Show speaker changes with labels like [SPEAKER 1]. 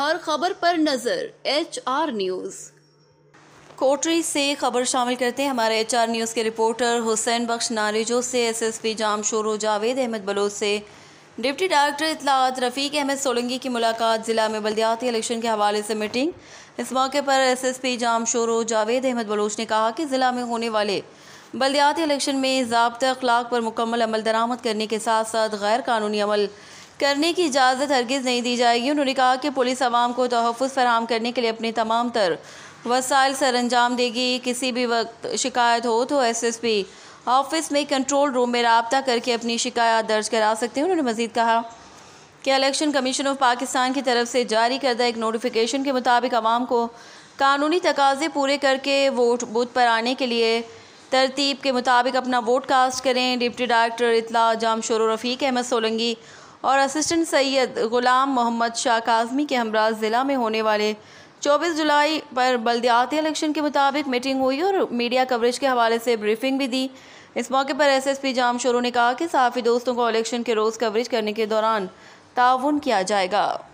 [SPEAKER 1] हर खबर पर नज़र एच आर न्यूज़ कोटरी से खबर शामिल करते हैं हमारे एच आर न्यूज़ के रिपोर्टर हुसैन बख्श नारेजो से S S P Jamshoro Javed Ahmed Baloch से डिप्टी डायरेक्टर इतलात रफ़ीक अहमद सोलंगी की मुलाकात ज़िला में बलदियाती इलेक्शन के हवाले से मीटिंग इस मौके पर S S P Jamshoro Javed Ahmed Baloch ने कहा कि ज़िला में होने वाले बलदियाती इलेक्शन में जबता अखलाक पर मुकम्मल अमल दरामद करने के साथ साथ गैर कानूनी अमल करने की इजाज़त हरगिज़ नहीं दी जाएगी उन्होंने कहा कि पुलिस आवाम को तहफ़ फराम करने के लिए अपने तमाम तर वसाइल सर अंजाम देगी किसी भी वक्त शिकायत हो तो एस एस पी ऑफिस में कंट्रोल रूम में रबता करके अपनी शिकायत दर्ज करा सकते हैं उन्होंने मज़ीद कहा कि इलेक्शन कमीशन ऑफ पाकिस्तान की तरफ से जारी करदा एक नोटिफिकेशन के मुताबिक आवाम को कानूनी तकाजे पूरे करके वोट बूथ पर आने के लिए तरतीब के मुताबिक अपना वोट कास्ट करें डिप्टी डायरेक्टर इतला शोर रफ़ीक अहमद सोलंगी और असिस्टेंट सैयद ग़ुलाम मोहम्मद शाह काजमी के हमराज़ ज़िला में होने वाले 24 जुलाई पर बलदियाती इलेक्शन के मुताबिक मीटिंग हुई और मीडिया कवरेज के हवाले से ब्रीफिंग भी दी इस मौके पर एस एस पी जाम शोरों ने कहा कि सहाफ़ी दोस्तों को इलेक्शन के रोज़ कवरेज करने के दौरान ताउन किया जाएगा